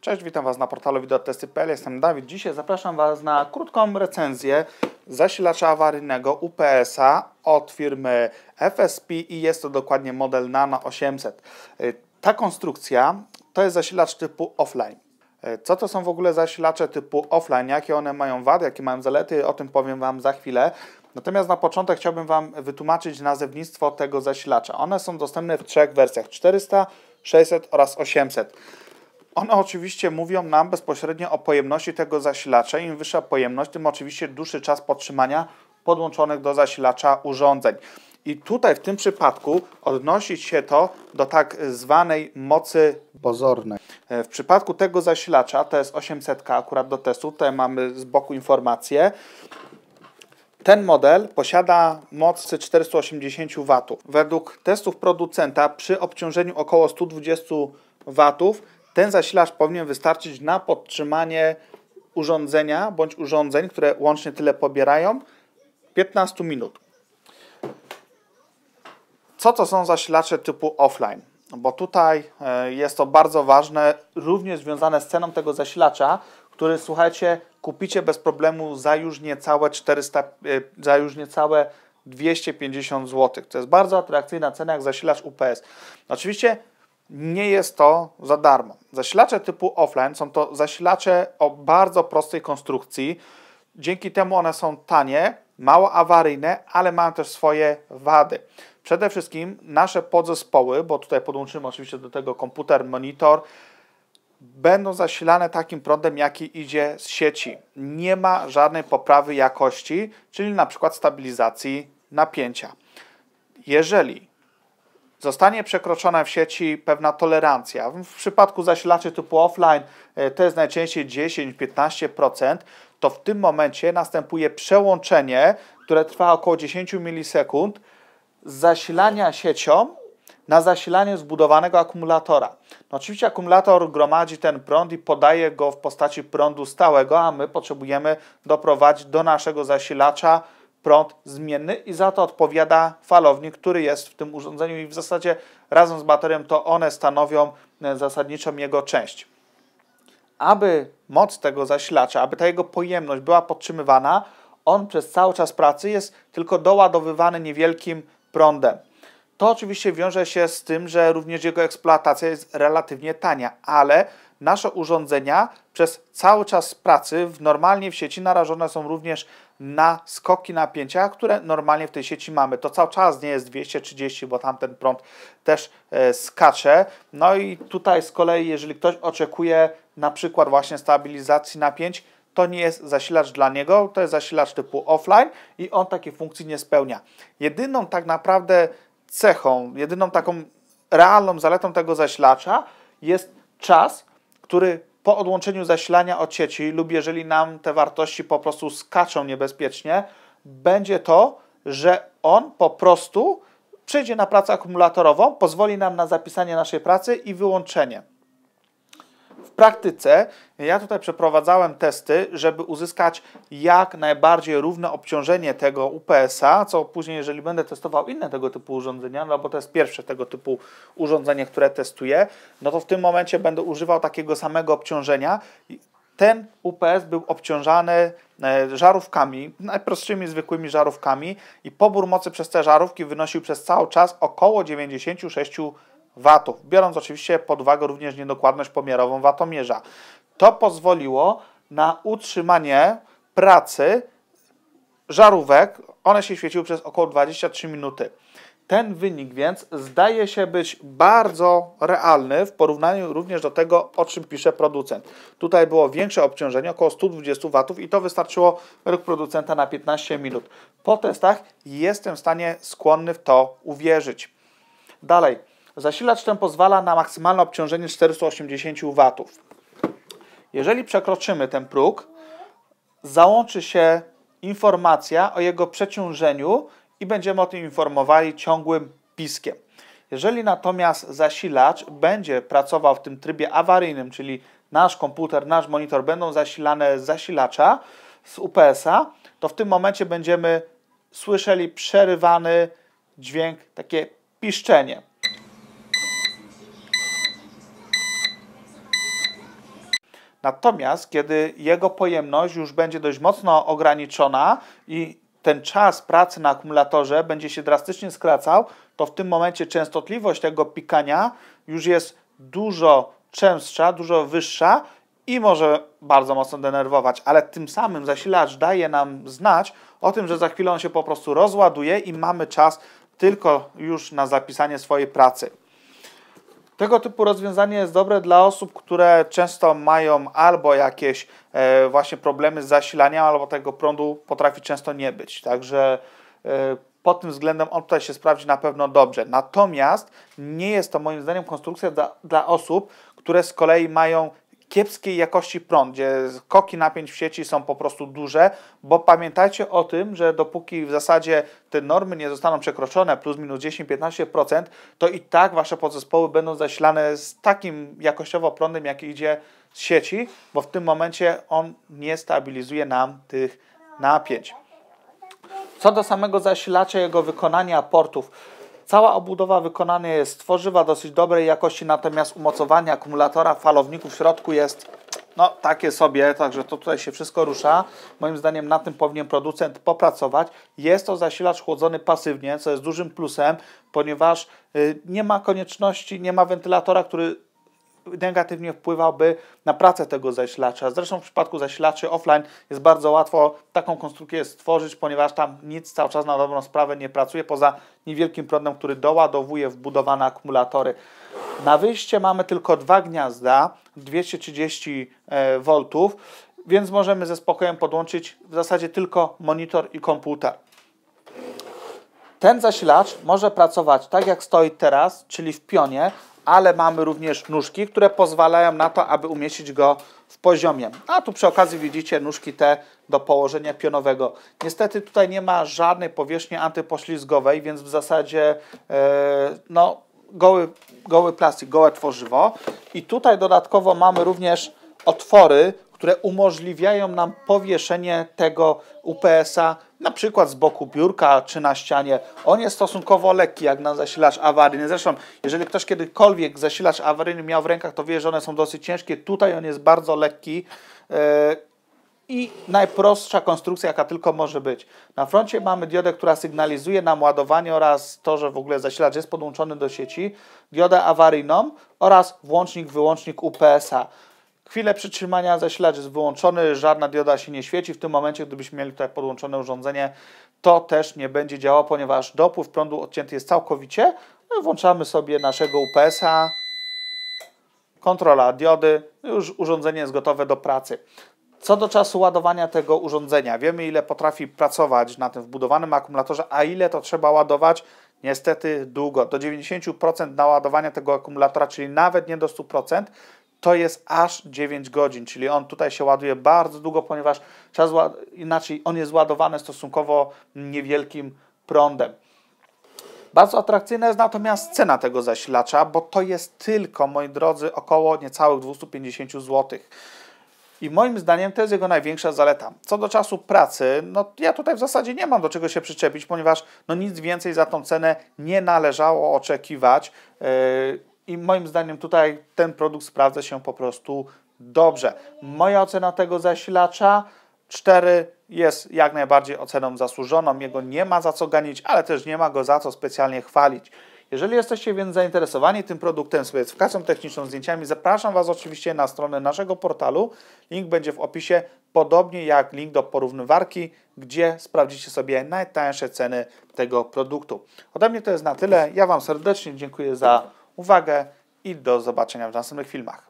Cześć, witam Was na portalu VideoTesty.pl. jestem Dawid. Dzisiaj zapraszam Was na krótką recenzję zasilacza awaryjnego UPS-a od firmy FSP i jest to dokładnie model Nano 800. Y, ta konstrukcja to jest zasilacz typu offline. Y, co to są w ogóle zasilacze typu offline, jakie one mają wady, jakie mają zalety, o tym powiem Wam za chwilę. Natomiast na początek chciałbym Wam wytłumaczyć nazewnictwo tego zasilacza. One są dostępne w trzech wersjach, 400, 600 oraz 800. One oczywiście mówią nam bezpośrednio o pojemności tego zasilacza. Im wyższa pojemność, tym oczywiście dłuższy czas podtrzymania podłączonych do zasilacza urządzeń. I tutaj w tym przypadku odnosić się to do tak zwanej mocy pozornej. E, w przypadku tego zasilacza, to jest 800 akurat do testu, tutaj mamy z boku informację, ten model posiada moc 480 W. Według testów producenta przy obciążeniu około 120 W ten zasilacz powinien wystarczyć na podtrzymanie urządzenia bądź urządzeń, które łącznie tyle pobierają, 15 minut. Co to są zasilacze typu offline? Bo tutaj e, jest to bardzo ważne, również związane z ceną tego zasilacza, który słuchajcie, kupicie bez problemu za już niecałe 400, e, za już niecałe 250 zł. To jest bardzo atrakcyjna cena jak zasilacz UPS. Oczywiście nie jest to za darmo. Zasilacze typu offline są to zasilacze o bardzo prostej konstrukcji. Dzięki temu one są tanie, mało awaryjne, ale mają też swoje wady. Przede wszystkim nasze podzespoły, bo tutaj podłączymy oczywiście do tego komputer, monitor, będą zasilane takim prądem, jaki idzie z sieci. Nie ma żadnej poprawy jakości, czyli na przykład stabilizacji napięcia. Jeżeli zostanie przekroczona w sieci pewna tolerancja. W przypadku zasilaczy typu offline e, to jest najczęściej 10-15%, to w tym momencie następuje przełączenie, które trwa około 10 milisekund z zasilania siecią na zasilanie zbudowanego akumulatora. No oczywiście akumulator gromadzi ten prąd i podaje go w postaci prądu stałego, a my potrzebujemy doprowadzić do naszego zasilacza prąd zmienny i za to odpowiada falownik, który jest w tym urządzeniu i w zasadzie razem z baterią to one stanowią e, zasadniczą jego część. Aby moc tego zasilacza, aby ta jego pojemność była podtrzymywana, on przez cały czas pracy jest tylko doładowywany niewielkim prądem. To oczywiście wiąże się z tym, że również jego eksploatacja jest relatywnie tania, ale nasze urządzenia przez cały czas pracy w normalnie w sieci narażone są również na skoki napięcia, które normalnie w tej sieci mamy. To cały czas nie jest 230, bo tamten prąd też e, skacze. No i tutaj z kolei, jeżeli ktoś oczekuje na przykład właśnie stabilizacji napięć, to nie jest zasilacz dla niego, to jest zasilacz typu offline i on takiej funkcji nie spełnia. Jedyną tak naprawdę cechą, jedyną taką realną zaletą tego zaślacza jest czas, który po odłączeniu zasilania od sieci lub jeżeli nam te wartości po prostu skaczą niebezpiecznie, będzie to, że on po prostu przyjdzie na pracę akumulatorową, pozwoli nam na zapisanie naszej pracy i wyłączenie praktyce ja tutaj przeprowadzałem testy, żeby uzyskać jak najbardziej równe obciążenie tego UPS-a, co później, jeżeli będę testował inne tego typu urządzenia, no bo to jest pierwsze tego typu urządzenie, które testuję, no to w tym momencie będę używał takiego samego obciążenia. Ten UPS był obciążany e, żarówkami, najprostszymi, zwykłymi żarówkami i pobór mocy przez te żarówki wynosił przez cały czas około 96 watów, biorąc oczywiście pod uwagę również niedokładność pomiarową watomierza. To pozwoliło na utrzymanie pracy żarówek. One się świeciły przez około 23 minuty. Ten wynik więc zdaje się być bardzo realny w porównaniu również do tego, o czym pisze producent. Tutaj było większe obciążenie, około 120 W i to wystarczyło według producenta na 15 minut. Po testach jestem w stanie skłonny w to uwierzyć. Dalej, Zasilacz ten pozwala na maksymalne obciążenie 480 W. Jeżeli przekroczymy ten próg, załączy się informacja o jego przeciążeniu i będziemy o tym informowali ciągłym piskiem. Jeżeli natomiast zasilacz będzie pracował w tym trybie awaryjnym, czyli nasz komputer, nasz monitor będą zasilane z zasilacza, z UPS-a, to w tym momencie będziemy słyszeli przerywany dźwięk, takie piszczenie. Natomiast kiedy jego pojemność już będzie dość mocno ograniczona i ten czas pracy na akumulatorze będzie się drastycznie skracał, to w tym momencie częstotliwość tego pikania już jest dużo częstsza, dużo wyższa i może bardzo mocno denerwować, ale tym samym zasilacz daje nam znać o tym, że za chwilę on się po prostu rozładuje i mamy czas tylko już na zapisanie swojej pracy. Tego typu rozwiązanie jest dobre dla osób, które często mają albo jakieś e, właśnie problemy z zasilaniem, albo tego prądu potrafi często nie być. Także e, pod tym względem on tutaj się sprawdzi na pewno dobrze. Natomiast nie jest to moim zdaniem konstrukcja dla, dla osób, które z kolei mają kiepskiej jakości prąd, gdzie koki napięć w sieci są po prostu duże, bo pamiętajcie o tym, że dopóki w zasadzie te normy nie zostaną przekroczone plus minus 10-15%, to i tak wasze podzespoły będą zasilane z takim jakościowo prądem, jak idzie z sieci, bo w tym momencie on nie stabilizuje nam tych napięć. Co do samego zasilacza, jego wykonania portów, Cała obudowa wykonana jest z tworzywa dosyć dobrej jakości, natomiast umocowanie akumulatora falowników w środku jest no takie sobie, także to tutaj się wszystko rusza. Moim zdaniem na tym powinien producent popracować. Jest to zasilacz chłodzony pasywnie, co jest dużym plusem, ponieważ y, nie ma konieczności, nie ma wentylatora, który negatywnie wpływałby na pracę tego zasilacza. Zresztą w przypadku zasilaczy offline jest bardzo łatwo taką konstrukcję stworzyć, ponieważ tam nic cały czas na dobrą sprawę nie pracuje, poza niewielkim prądem, który doładowuje wbudowane akumulatory. Na wyjście mamy tylko dwa gniazda 230 e, V, więc możemy ze spokojem podłączyć w zasadzie tylko monitor i komputer. Ten zasilacz może pracować tak jak stoi teraz, czyli w pionie, ale mamy również nóżki, które pozwalają na to, aby umieścić go w poziomie. A tu przy okazji widzicie nóżki te do położenia pionowego. Niestety tutaj nie ma żadnej powierzchni antypoślizgowej, więc w zasadzie yy, no, goły, goły plastik, gołe tworzywo. I tutaj dodatkowo mamy również otwory, które umożliwiają nam powieszenie tego UPS-a na przykład z boku biurka czy na ścianie. On jest stosunkowo lekki jak na zasilacz awaryjny. Zresztą, jeżeli ktoś kiedykolwiek zasilacz awaryjny miał w rękach, to wie, że one są dosyć ciężkie. Tutaj on jest bardzo lekki e, i najprostsza konstrukcja, jaka tylko może być. Na froncie mamy diodę, która sygnalizuje nam ładowanie oraz to, że w ogóle zasilacz jest podłączony do sieci, diodę awaryjną oraz włącznik, wyłącznik UPS-a. Chwilę przytrzymania zasilacz jest wyłączony, żadna dioda się nie świeci. W tym momencie, gdybyśmy mieli tutaj podłączone urządzenie, to też nie będzie działało, ponieważ dopływ prądu odcięty jest całkowicie. No włączamy sobie naszego UPS-a, kontrola diody, już urządzenie jest gotowe do pracy. Co do czasu ładowania tego urządzenia, wiemy ile potrafi pracować na tym wbudowanym akumulatorze, a ile to trzeba ładować, niestety długo. Do 90% naładowania tego akumulatora, czyli nawet nie do 100%, to jest aż 9 godzin, czyli on tutaj się ładuje bardzo długo, ponieważ czas, inaczej on jest ładowany stosunkowo niewielkim prądem. Bardzo atrakcyjna jest natomiast cena tego zasilacza, bo to jest tylko, moi drodzy, około niecałych 250 zł. I moim zdaniem to jest jego największa zaleta. Co do czasu pracy, no ja tutaj w zasadzie nie mam do czego się przyczepić, ponieważ no nic więcej za tą cenę nie należało oczekiwać. Yy, i moim zdaniem tutaj ten produkt sprawdza się po prostu dobrze. Moja ocena tego zasilacza 4 jest jak najbardziej oceną zasłużoną. Jego nie ma za co ganić, ale też nie ma go za co specjalnie chwalić. Jeżeli jesteście więc zainteresowani tym produktem, specyfikacją techniczną, zdjęciami, zapraszam Was oczywiście na stronę naszego portalu. Link będzie w opisie, podobnie jak link do porównywarki, gdzie sprawdzicie sobie najtańsze ceny tego produktu. Ode mnie to jest na tyle. Ja Wam serdecznie dziękuję za uwagę i do zobaczenia w następnych filmach.